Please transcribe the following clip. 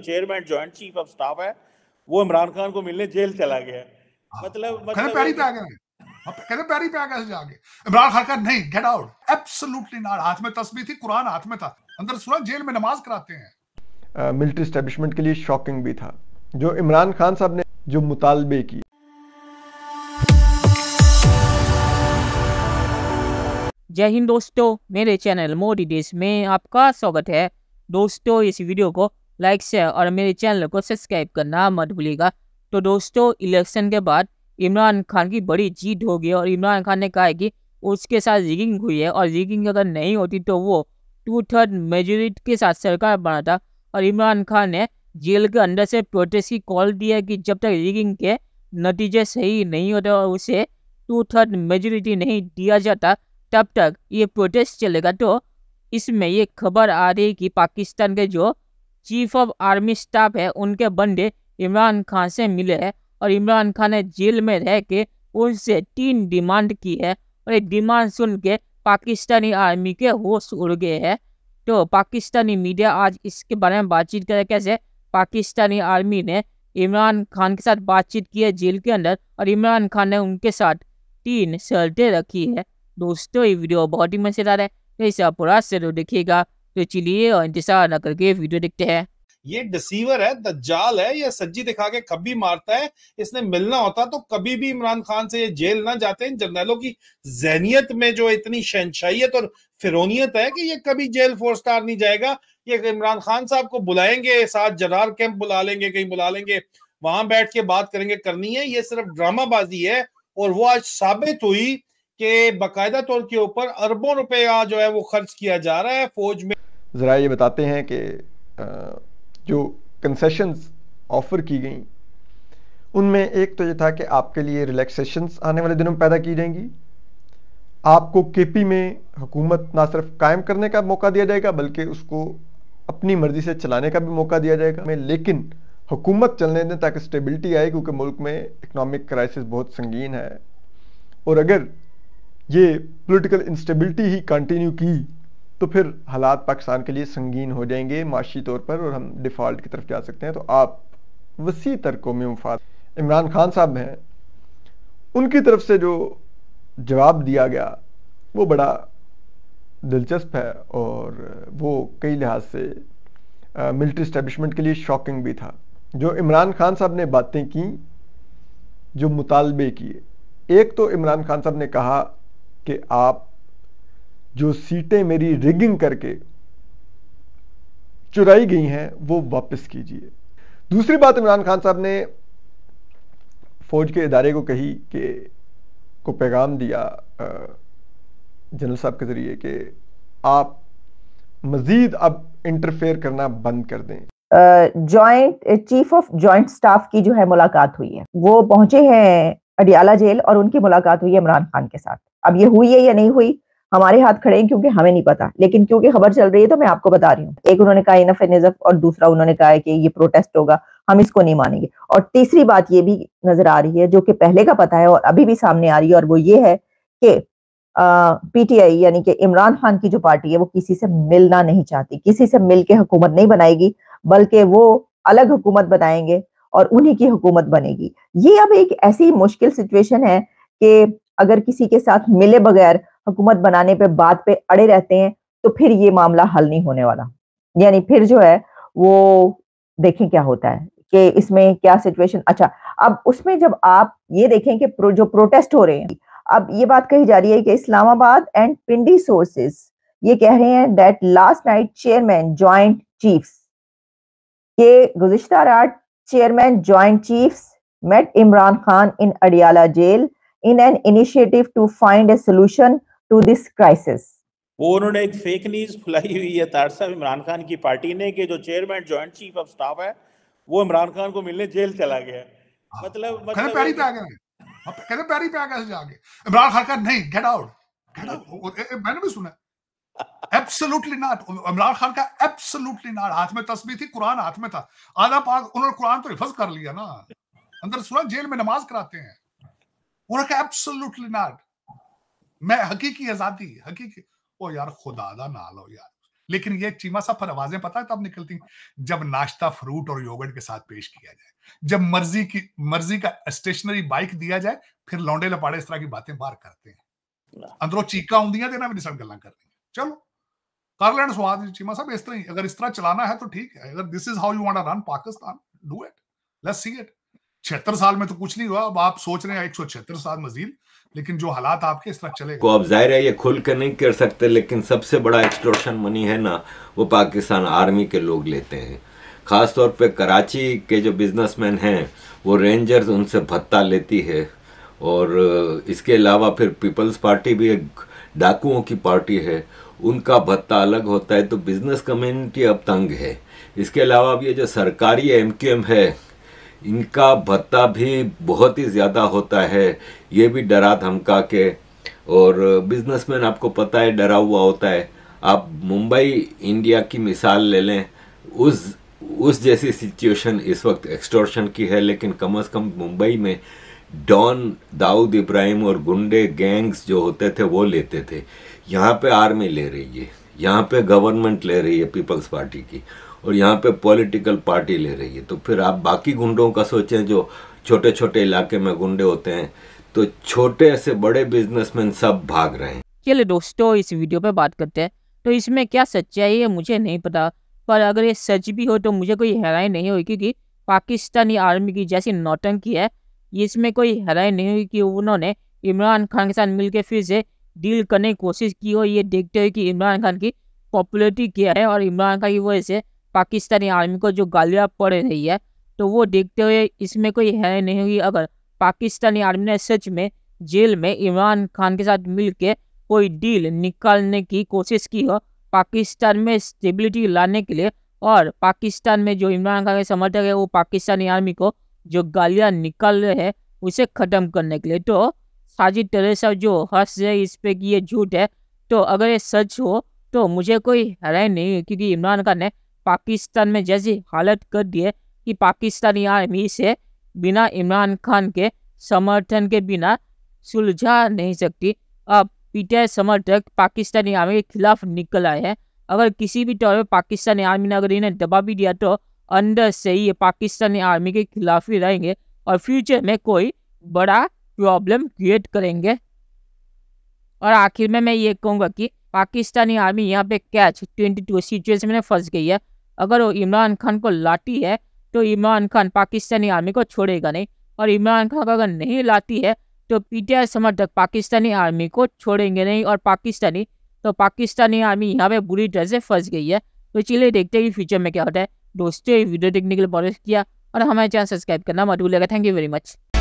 Chairman joint chief of staff है वो इमरान खान को मिलने जेल चला गया मतलब मतलब पैरी पे आ कहते पैरी पे आ जाके इमरान खान का नहीं गेट आउट एब्सोल्युटली नॉट हाथ में तस्बीह थी कुरान हाथ में था अंदर सुना जेल में नमाज कराते हैं मिलिट्री के लिए शॉकिंग भी था जो इमरान खान साहब ने जो मुतालबे की जय हिंद दोस्तों मेरे चैनल मोरी डेज में आपका स्वागत है दोस्तों इस वीडियो को लाइक शेयर और मेरे चैनल को सब्सक्राइब करना मत भूलिएगा तो दोस्तों इलेक्शन के बाद इमरान खान की बड़ी जीत होगी और इमरान खान ने कहा है कि उसके साथ रिगिंग हुई है और रिगिंग अगर नहीं होती तो वो टू थर्ड मेजोरिटी के साथ सरकार बनाता और इमरान खान ने जेल के अंदर से प्रोटेस्ट की कॉल दी है कि जब तक रिगिंग के नतीजे सही नहीं होते और उसे टू थर्ड मेजोरिटी नहीं दिया जाता तब तक ये प्रोटेस्ट चलेगा तो इसमें ये खबर आ रही है कि पाकिस्तान के जो चीफ ऑफ आर्मी स्टाफ है उनके बंदे इमरान खान से मिले हैं और इमरान खान ने जेल में रह के उनसे तीन डिमांड की है और एक डिमांड सुन के पाकिस्तानी आर्मी के होश उड़ गए हैं तो पाकिस्तानी मीडिया आज इसके बारे में बातचीत करे कैसे पाकिस्तानी आर्मी ने इमरान खान के साथ बातचीत की है जेल के अंदर और इमरान खान ने उनके साथ तीन शर्तें रखी है दोस्तों ये वीडियो बहुत ही मजेदार है इसे आप पूरा जरूर देखिएगा तो चलिए इंतजार ना करके वीडियो देखते हैं ये डिसीवर है दज्जाल है ये सज्जी दिखा के कभी मारता है इसने मिलना होता तो कभी भी इमरान खान से ये जेल ना जाते इन जर्नैलों की जहनीत में जो इतनी शहनशाहियत और फिरौनीत है कि ये कभी जेल फोर स्टार नहीं जाएगा ये इमरान खान साहब को बुलाएंगे साथ जरार कैंप बुला लेंगे कहीं बुला लेंगे वहां बैठ के बात करेंगे करनी है ये सिर्फ ड्रामाबाजी है और वो आज साबित हुई कि बाकायदा तौर के ऊपर अरबों रुपया जो है वो खर्च किया जा रहा है फौज में ज़रा ये बताते हैं कि जो कंसेशंस ऑफ़र की गई उनमें एक तो ये था कि आपके लिए रिलैक्सेशंस आने वाले दिनों में पैदा की जाएंगी आपको केपी में हुकूमत ना सिर्फ कायम करने का मौका दिया जाएगा बल्कि उसको अपनी मर्जी से चलाने का भी मौका दिया जाएगा हमें लेकिन हुकूमत चलने दें ताकि स्टेबिलिटी आए क्योंकि मुल्क में इकनॉमिक क्राइसिस बहुत संगीन है और अगर ये पॉलिटिकल इंस्टेबिलिटी ही कंटिन्यू की तो फिर हालात पाकिस्तान के लिए संगीन हो जाएंगे माशी तौर पर और हम डिफ़ॉल्ट की तरफ जा सकते हैं तो आप वसी तर्कों में मुफाद इमरान खान साहब हैं उनकी तरफ से जो जवाब दिया गया वो बड़ा दिलचस्प है और वो कई लिहाज से मिलिट्री इस्टेबलिशमेंट के लिए शॉकिंग भी था जो इमरान खान साहब ने बातें की जो मुतालबे किए एक तो इमरान खान साहब ने कहा कि आप जो सीटें मेरी रिगिंग करके चुराई गई हैं वो वापस कीजिए दूसरी बात इमरान खान साहब ने फौज के इदारे को कही कि को पैगाम दिया जनरल साहब के जरिए कि आप मजीद अब इंटरफेयर करना बंद कर दें joint chief of joint staff की जो है मुलाकात हुई है वो पहुंचे हैं अडियाला जेल और उनकी मुलाकात हुई है इमरान खान के साथ अब ये हुई है या नहीं हुई हमारे हाथ खड़े हैं क्योंकि हमें नहीं पता लेकिन क्योंकि खबर चल रही है तो मैं आपको बता रही हूँ एक उन्होंने कहा इनफ एनिजफ और दूसरा उन्होंने कहा कि ये प्रोटेस्ट होगा हम इसको नहीं मानेंगे और तीसरी बात ये भी नजर आ रही है जो कि पहले का पता है और अभी भी सामने आ रही है और वो ये है कि पीटीआई यानी कि इमरान खान की जो पार्टी है वो किसी से मिलना नहीं चाहती किसी से मिल के हुकूमत नहीं बनाएगी बल्कि वो अलग हुकूमत बनाएंगे और उन्हीं की हुकूमत बनेगी ये अब एक ऐसी मुश्किल सिचुएशन है कि अगर किसी के साथ मिले बगैर हुकूमत बनाने पे बात पे अड़े रहते हैं तो फिर ये मामला हल नहीं होने वाला यानी फिर जो है वो देखें क्या होता है कि इसमें क्या सिचुएशन अच्छा अब उसमें जब आप ये देखें कि प्रो, जो प्रोटेस्ट हो रहे हैं अब ये बात कही जा रही है कि इस्लामाबाद एंड पिंडी सोर्सेस ये कह रहे हैं that last night chairman joint chiefs के गुजशत रात chairman joint chiefs met Imran Khan in Adiala jail in an initiative to find a solution to this crisis. वो उन्होंने एक फेक न्यूज फैलाई हुई है तार साहब इमरान खान की पार्टी ने कि जो chairman joint chief of staff है वो इमरान खान को मिलने जेल चला गया मतलब हाँ, मतलब पैरी पे आ गया कहते पैरी पे आ गया जाके इमरान खान का नहीं गेट आउट गेट आउट मैंने भी सुना एब्सोल्युटली नॉट इमरान खान का एब्सोल्युटली नॉट हाथ में तस्बीह थी कुरान हाथ में था आधा पाक उन्होंने कुरान तो हिफज कर लिया ना अंदर सुना जेल में नमाज कराते हैं उन्होंने कहा एब्सोल्युटली नॉट मैं हकीकी आजादी हकीकी ओ यार खुदा दा ना लो यार लेकिन ये चीमा सा पर आवाजें पता है तब निकलती जब नाश्ता फ्रूट और योगर्ट के साथ पेश किया जाए जब मर्जी की मर्जी का स्टेशनरी बाइक दिया जाए फिर लौंडे लपाड़े इस तरह की बातें बाहर करते हैं अंदरों चीका आंदियां देना भी निशान गल्ला गल कर चलो कर लेना स्वाद चीमा साहब इस तरह ही अगर इस तरह चलाना है तो ठीक है अगर this is how you want to run Pakistan do it let's see it छिहत्तर साल में तो कुछ नहीं हुआ अब आप सोच रहे हैं एक सौ छिहत्तर साल मजीद लेकिन जो हालात आपके इस तरह चले को अब जाहिर है ये खुल के नहीं कर सकते लेकिन सबसे बड़ा एक्सट्रोशन मनी है ना वो पाकिस्तान आर्मी के लोग लेते हैं खासतौर पे कराची के जो बिजनेसमैन हैं वो रेंजर्स उनसे भत्ता लेती है और इसके अलावा फिर पीपल्स पार्टी भी एक डाकुओं की पार्टी है उनका भत्ता अलग होता है तो बिजनेस कम्युनिटी अब तंग है इसके अलावा अब ये जो सरकारी एम है इनका भत्ता भी बहुत ही ज़्यादा होता है ये भी डरा धमका के और बिजनेसमैन आपको पता है डरा हुआ होता है आप मुंबई इंडिया की मिसाल ले लें उस उस जैसी सिचुएशन इस वक्त एक्सटोर्शन की है लेकिन कम अज़ कम मुंबई में डॉन दाऊद इब्राहिम और गुंडे गैंग्स जो होते थे वो लेते थे यहाँ पे आर्मी ले रही है यहाँ पे गवर्नमेंट ले रही है पीपल्स पार्टी की और यहाँ पे पॉलिटिकल पार्टी ले रही है तो फिर आप बाकी गुंडों का सोचें जो छोटे छोटे इलाके में गुंडे होते हैं तो छोटे से बड़े बिजनेसमैन सब भाग रहे हैं चलिए दोस्तों इस वीडियो पे बात करते हैं तो इसमें क्या सच्चाई है मुझे नहीं पता पर अगर ये सच भी हो तो मुझे कोई हैरानी नहीं हुई क्योंकि पाकिस्तानी आर्मी की जैसी नौटंकी है इसमें कोई हैरानी नहीं हुई कि उन्होंने इमरान खान के साथ मिलकर फिर से डील करने की कोशिश की हो ये देखते हुए कि इमरान खान की पॉपुलरिटी क्या है और इमरान खान की वजह से पाकिस्तानी आर्मी को जो गालियाँ पड़ रही है तो वो देखते हुए इसमें कोई है नहीं हुई अगर पाकिस्तानी आर्मी ने सच में जेल में इमरान खान के साथ मिलकर कोई डील निकालने की कोशिश की हो पाकिस्तान में स्टेबिलिटी लाने के लिए और पाकिस्तान में जो इमरान खान के समर्थक है वो पाकिस्तानी आर्मी को जो गालियाँ निकाल रहे हैं उसे ख़त्म करने के लिए तो साजिद टेरेसा जो हंस है इस पर कि ये झूठ है तो अगर ये सच हो तो मुझे कोई हैरान नहीं क्योंकि इमरान खान ने पाकिस्तान में जैसी हालत कर दी है कि पाकिस्तानी आर्मी से बिना इमरान खान के समर्थन के बिना सुलझा नहीं सकती अब पीटीआई समर्थक पाकिस्तानी आर्मी के खिलाफ निकल आए हैं अगर किसी भी तौर पर पाकिस्तानी आर्मी ने अगर इन्हें दबा भी दिया तो अंदर से ही पाकिस्तानी आर्मी के खिलाफ ही रहेंगे और फ्यूचर में कोई बड़ा प्रॉब्लम क्रिएट करेंगे और आखिर में मैं ये कहूँगा कि पाकिस्तानी आर्मी यहाँ पे कैच ट्वेंटी टू सिचुएशन में फंस गई है अगर वो इमरान खान को लाती है तो इमरान खान पाकिस्तानी आर्मी को छोड़ेगा नहीं और इमरान खान को अगर नहीं लाती है तो पीटीआई समर्थक पाकिस्तानी आर्मी को छोड़ेंगे नहीं और पाकिस्तानी तो पाकिस्तानी आर्मी यहाँ पे बुरी तरह से फंस गई है तो चलिए देखते हैं कि फ्यूचर में क्या होता है दोस्तों ये वीडियो देखने के लिए बहुत किया और हमारे चैनल सब्सक्राइब करना मत भूलिएगा थैंक यू वेरी मच